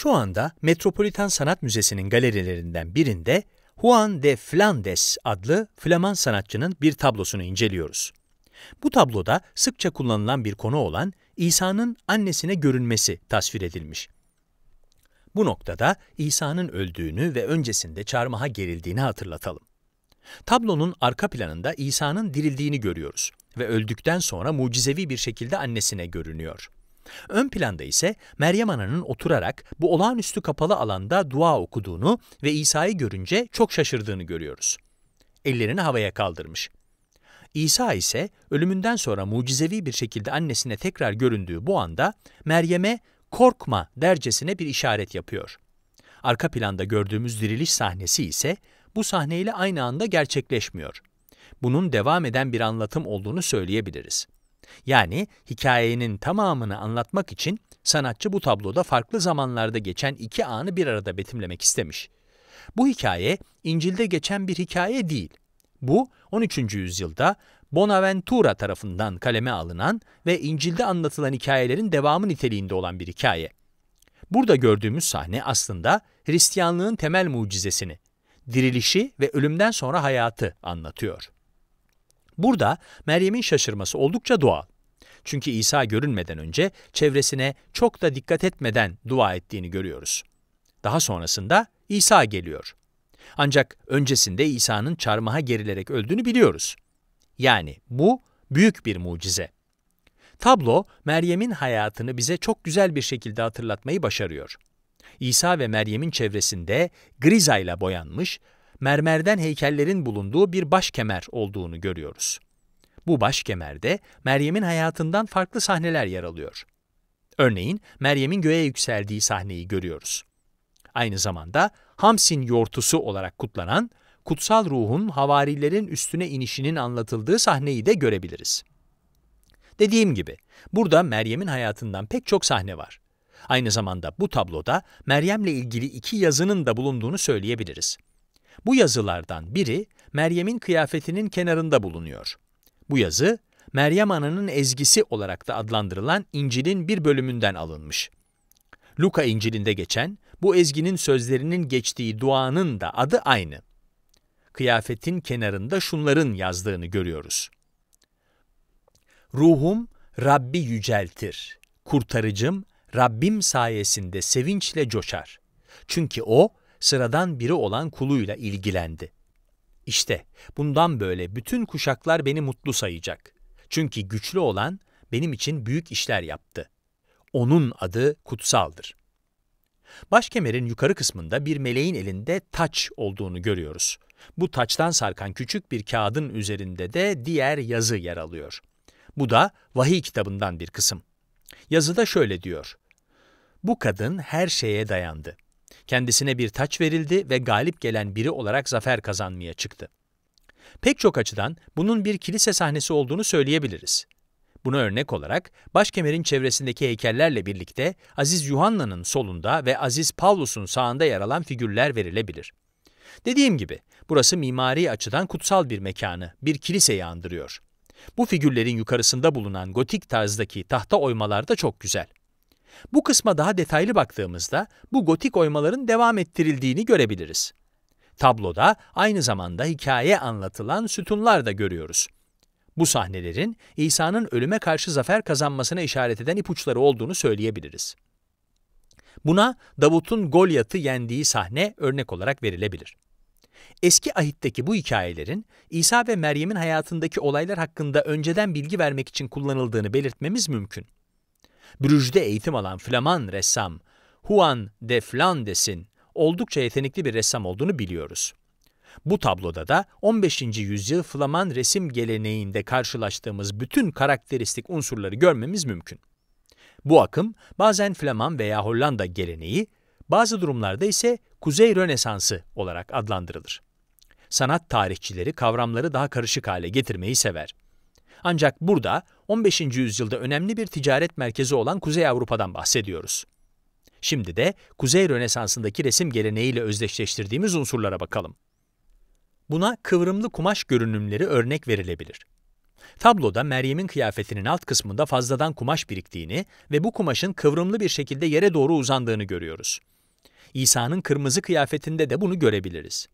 Şu anda Metropolitan Sanat Müzesi'nin galerilerinden birinde Juan de Flandes adlı Flaman sanatçının bir tablosunu inceliyoruz. Bu tabloda sıkça kullanılan bir konu olan İsa'nın annesine görünmesi tasvir edilmiş. Bu noktada İsa'nın öldüğünü ve öncesinde çarmıha gerildiğini hatırlatalım. Tablonun arka planında İsa'nın dirildiğini görüyoruz ve öldükten sonra mucizevi bir şekilde annesine görünüyor. Ön planda ise Meryem Ana'nın oturarak bu olağanüstü kapalı alanda dua okuduğunu ve İsa'yı görünce çok şaşırdığını görüyoruz. Ellerini havaya kaldırmış. İsa ise ölümünden sonra mucizevi bir şekilde annesine tekrar göründüğü bu anda Meryem'e korkma dercesine bir işaret yapıyor. Arka planda gördüğümüz diriliş sahnesi ise bu sahneyle aynı anda gerçekleşmiyor. Bunun devam eden bir anlatım olduğunu söyleyebiliriz. Yani hikayenin tamamını anlatmak için sanatçı bu tabloda farklı zamanlarda geçen iki anı bir arada betimlemek istemiş. Bu hikaye İncil'de geçen bir hikaye değil. Bu 13. yüzyılda Bonaventura tarafından kaleme alınan ve İncil'de anlatılan hikayelerin devamı niteliğinde olan bir hikaye. Burada gördüğümüz sahne aslında Hristiyanlığın temel mucizesini, dirilişi ve ölümden sonra hayatı anlatıyor. Burada Meryem'in şaşırması oldukça doğal. Çünkü İsa görünmeden önce çevresine çok da dikkat etmeden dua ettiğini görüyoruz. Daha sonrasında İsa geliyor. Ancak öncesinde İsa'nın çarmıha gerilerek öldüğünü biliyoruz. Yani bu büyük bir mucize. Tablo, Meryem'in hayatını bize çok güzel bir şekilde hatırlatmayı başarıyor. İsa ve Meryem'in çevresinde griza ile boyanmış, mermerden heykellerin bulunduğu bir başkemer olduğunu görüyoruz. Bu başkemerde Meryem'in hayatından farklı sahneler yer alıyor. Örneğin Meryem'in göğe yükseldiği sahneyi görüyoruz. Aynı zamanda Hamsin yortusu olarak kutlanan kutsal ruhun havarilerin üstüne inişinin anlatıldığı sahneyi de görebiliriz. Dediğim gibi, burada Meryem'in hayatından pek çok sahne var. Aynı zamanda bu tabloda Meryem'le ilgili iki yazının da bulunduğunu söyleyebiliriz. Bu yazılardan biri Meryem'in kıyafetinin kenarında bulunuyor. Bu yazı Meryem Ana'nın ezgisi olarak da adlandırılan İncil'in bir bölümünden alınmış. Luka İncil'inde geçen bu ezginin sözlerinin geçtiği duanın da adı aynı. Kıyafetin kenarında şunların yazdığını görüyoruz. Ruhum Rabbi yüceltir. Kurtarıcım Rabbim sayesinde sevinçle coşar. Çünkü o sıradan biri olan kuluyla ilgilendi. İşte bundan böyle bütün kuşaklar beni mutlu sayacak. Çünkü güçlü olan benim için büyük işler yaptı. Onun adı kutsaldır. Başkemerin yukarı kısmında bir meleğin elinde taç olduğunu görüyoruz. Bu taçtan sarkan küçük bir kağıdın üzerinde de diğer yazı yer alıyor. Bu da vahiy kitabından bir kısım. Yazıda şöyle diyor. Bu kadın her şeye dayandı. Kendisine bir taç verildi ve galip gelen biri olarak zafer kazanmaya çıktı. Pek çok açıdan bunun bir kilise sahnesi olduğunu söyleyebiliriz. Buna örnek olarak başkemerin çevresindeki heykellerle birlikte Aziz Yuhanna'nın solunda ve Aziz Pavlus'un sağında yer alan figürler verilebilir. Dediğim gibi burası mimari açıdan kutsal bir mekanı, bir kiliseyi andırıyor. Bu figürlerin yukarısında bulunan gotik tarzdaki tahta oymalar da çok güzel. Bu kısma daha detaylı baktığımızda bu gotik oymaların devam ettirildiğini görebiliriz. Tabloda aynı zamanda hikaye anlatılan sütunlar da görüyoruz. Bu sahnelerin İsa'nın ölüme karşı zafer kazanmasına işaret eden ipuçları olduğunu söyleyebiliriz. Buna Davut'un Golyat'ı yendiği sahne örnek olarak verilebilir. Eski ahitteki bu hikayelerin İsa ve Meryem'in hayatındaki olaylar hakkında önceden bilgi vermek için kullanıldığını belirtmemiz mümkün. Brüj'de eğitim alan Flaman ressam Juan de Flandes'in oldukça yetenekli bir ressam olduğunu biliyoruz. Bu tabloda da 15. yüzyıl Flaman resim geleneğinde karşılaştığımız bütün karakteristik unsurları görmemiz mümkün. Bu akım bazen Flaman veya Hollanda geleneği, bazı durumlarda ise Kuzey Rönesansı olarak adlandırılır. Sanat tarihçileri kavramları daha karışık hale getirmeyi sever. Ancak burada 15. yüzyılda önemli bir ticaret merkezi olan Kuzey Avrupa'dan bahsediyoruz. Şimdi de Kuzey Rönesansı'ndaki resim geleneğiyle özdeşleştirdiğimiz unsurlara bakalım. Buna kıvrımlı kumaş görünümleri örnek verilebilir. Tabloda Meryem'in kıyafetinin alt kısmında fazladan kumaş biriktiğini ve bu kumaşın kıvrımlı bir şekilde yere doğru uzandığını görüyoruz. İsa'nın kırmızı kıyafetinde de bunu görebiliriz.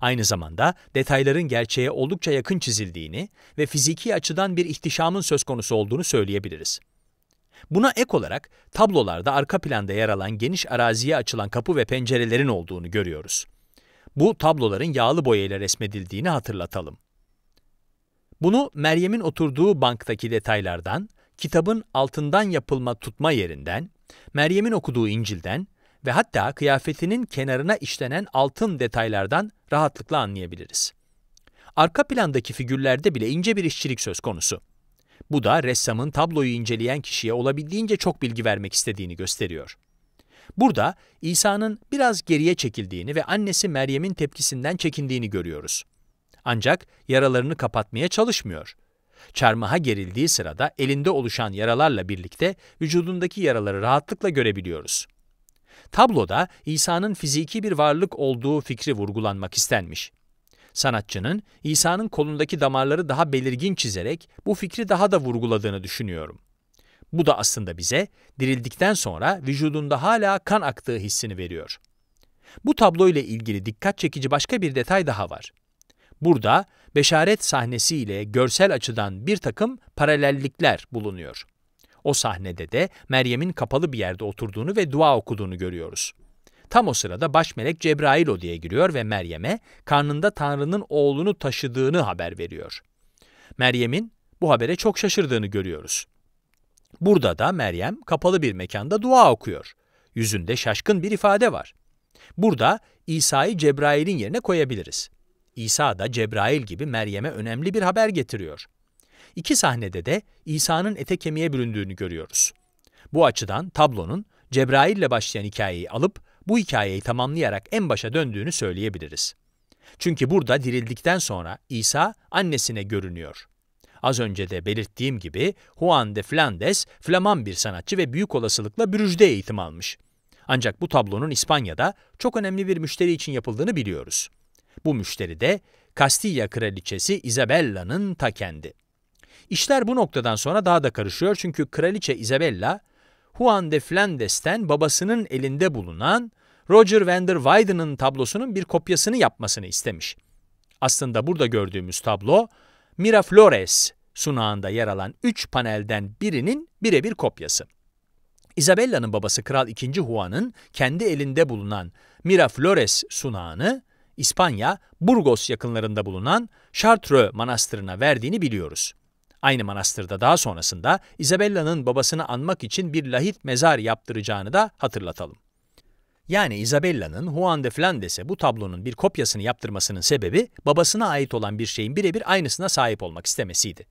Aynı zamanda detayların gerçeğe oldukça yakın çizildiğini ve fiziki açıdan bir ihtişamın söz konusu olduğunu söyleyebiliriz. Buna ek olarak tablolarda arka planda yer alan geniş araziye açılan kapı ve pencerelerin olduğunu görüyoruz. Bu tabloların yağlı boyayla resmedildiğini hatırlatalım. Bunu Meryem'in oturduğu banktaki detaylardan, kitabın altından yapılma tutma yerinden, Meryem'in okuduğu İncil'den ve hatta kıyafetinin kenarına işlenen altın detaylardan rahatlıkla anlayabiliriz. Arka plandaki figürlerde bile ince bir işçilik söz konusu. Bu da ressamın tabloyu inceleyen kişiye olabildiğince çok bilgi vermek istediğini gösteriyor. Burada İsa'nın biraz geriye çekildiğini ve annesi Meryem'in tepkisinden çekindiğini görüyoruz. Ancak yaralarını kapatmaya çalışmıyor. Çarmıha gerildiği sırada elinde oluşan yaralarla birlikte vücudundaki yaraları rahatlıkla görebiliyoruz. Tabloda İsa'nın fiziki bir varlık olduğu fikri vurgulanmak istenmiş. Sanatçının İsa'nın kolundaki damarları daha belirgin çizerek bu fikri daha da vurguladığını düşünüyorum. Bu da aslında bize dirildikten sonra vücudunda hala kan aktığı hissini veriyor. Bu tablo ile ilgili dikkat çekici başka bir detay daha var. Burada beşaret sahnesi ile görsel açıdan bir takım paralellikler bulunuyor. O sahnede de Meryem'in kapalı bir yerde oturduğunu ve dua okuduğunu görüyoruz. Tam o sırada baş melek Cebrail odaya giriyor ve Meryem'e karnında Tanrı'nın oğlunu taşıdığını haber veriyor. Meryem'in bu habere çok şaşırdığını görüyoruz. Burada da Meryem kapalı bir mekanda dua okuyor. Yüzünde şaşkın bir ifade var. Burada İsa'yı Cebrail'in yerine koyabiliriz. İsa da Cebrail gibi Meryem'e önemli bir haber getiriyor. İki sahnede de İsa'nın ete kemiğe büründüğünü görüyoruz. Bu açıdan tablonun Cebrail ile başlayan hikayeyi alıp bu hikayeyi tamamlayarak en başa döndüğünü söyleyebiliriz. Çünkü burada dirildikten sonra İsa annesine görünüyor. Az önce de belirttiğim gibi Juan de Flandes, Flaman bir sanatçı ve büyük olasılıkla Brüj'de eğitim almış. Ancak bu tablonun İspanya'da çok önemli bir müşteri için yapıldığını biliyoruz. Bu müşteri de Kastilya kraliçesi Isabella'nın ta kendi. İşler bu noktadan sonra daha da karışıyor çünkü Kraliçe Isabella, Juan de Flandes'ten babasının elinde bulunan Roger van der Weyden'ın tablosunun bir kopyasını yapmasını istemiş. Aslında burada gördüğümüz tablo, Miraflores sunağında yer alan üç panelden birinin birebir kopyası. Isabella'nın babası Kral II. Juan'ın kendi elinde bulunan Miraflores sunağını İspanya, Burgos yakınlarında bulunan Chartreux Manastırı'na verdiğini biliyoruz. Aynı manastırda daha sonrasında Isabella'nın babasını anmak için bir lahit mezar yaptıracağını da hatırlatalım. Yani Isabella'nın Juan de Flandes'e bu tablonun bir kopyasını yaptırmasının sebebi babasına ait olan bir şeyin birebir aynısına sahip olmak istemesiydi.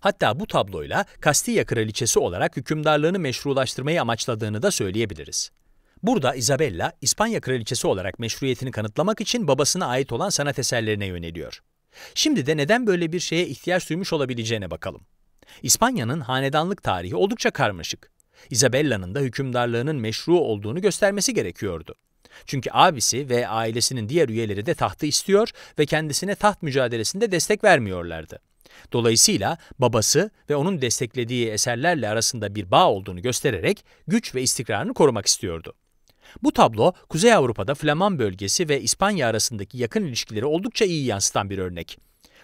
Hatta bu tabloyla Kastilya kraliçesi olarak hükümdarlığını meşrulaştırmayı amaçladığını da söyleyebiliriz. Burada Isabella, İspanya kraliçesi olarak meşruiyetini kanıtlamak için babasına ait olan sanat eserlerine yöneliyor. Şimdi de neden böyle bir şeye ihtiyaç duymuş olabileceğine bakalım. İspanya'nın hanedanlık tarihi oldukça karmaşık. Isabella'nın da hükümdarlığının meşru olduğunu göstermesi gerekiyordu. Çünkü abisi ve ailesinin diğer üyeleri de tahtı istiyor ve kendisine taht mücadelesinde destek vermiyorlardı. Dolayısıyla babası ve onun desteklediği eserlerle arasında bir bağ olduğunu göstererek güç ve istikrarını korumak istiyordu. Bu tablo Kuzey Avrupa'da Flaman bölgesi ve İspanya arasındaki yakın ilişkileri oldukça iyi yansıtan bir örnek.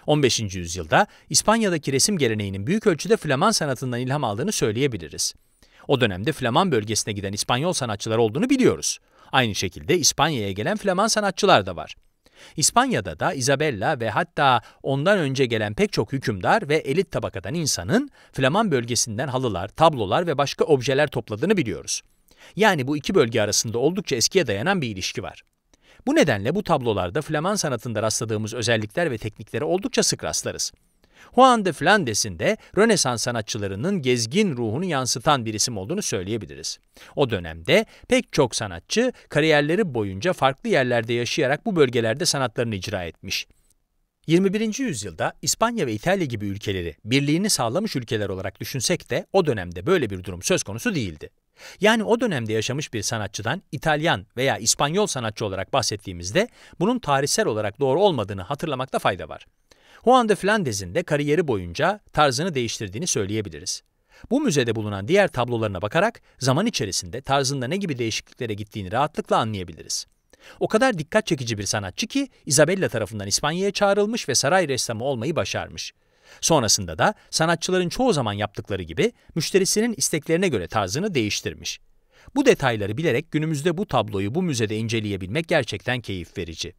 15. yüzyılda İspanya'daki resim geleneğinin büyük ölçüde Flaman sanatından ilham aldığını söyleyebiliriz. O dönemde Flaman bölgesine giden İspanyol sanatçılar olduğunu biliyoruz. Aynı şekilde İspanya'ya gelen Flaman sanatçılar da var. İspanya'da da Isabella ve hatta ondan önce gelen pek çok hükümdar ve elit tabakadan insanın Flaman bölgesinden halılar, tablolar ve başka objeler topladığını biliyoruz. Yani bu iki bölge arasında oldukça eskiye dayanan bir ilişki var. Bu nedenle bu tablolarda Flaman sanatında rastladığımız özellikler ve tekniklere oldukça sık rastlarız. Juan de Flandes'in de Rönesans sanatçılarının gezgin ruhunu yansıtan bir isim olduğunu söyleyebiliriz. O dönemde pek çok sanatçı kariyerleri boyunca farklı yerlerde yaşayarak bu bölgelerde sanatlarını icra etmiş. 21. yüzyılda İspanya ve İtalya gibi ülkeleri birliğini sağlamış ülkeler olarak düşünsek de o dönemde böyle bir durum söz konusu değildi. Yani o dönemde yaşamış bir sanatçıdan İtalyan veya İspanyol sanatçı olarak bahsettiğimizde bunun tarihsel olarak doğru olmadığını hatırlamakta fayda var. Juan de Flandes'in de kariyeri boyunca tarzını değiştirdiğini söyleyebiliriz. Bu müzede bulunan diğer tablolarına bakarak zaman içerisinde tarzında ne gibi değişikliklere gittiğini rahatlıkla anlayabiliriz. O kadar dikkat çekici bir sanatçı ki Isabella tarafından İspanya'ya çağrılmış ve saray ressamı olmayı başarmış. Sonrasında da sanatçıların çoğu zaman yaptıkları gibi müşterisinin isteklerine göre tarzını değiştirmiş. Bu detayları bilerek günümüzde bu tabloyu bu müzede inceleyebilmek gerçekten keyif verici.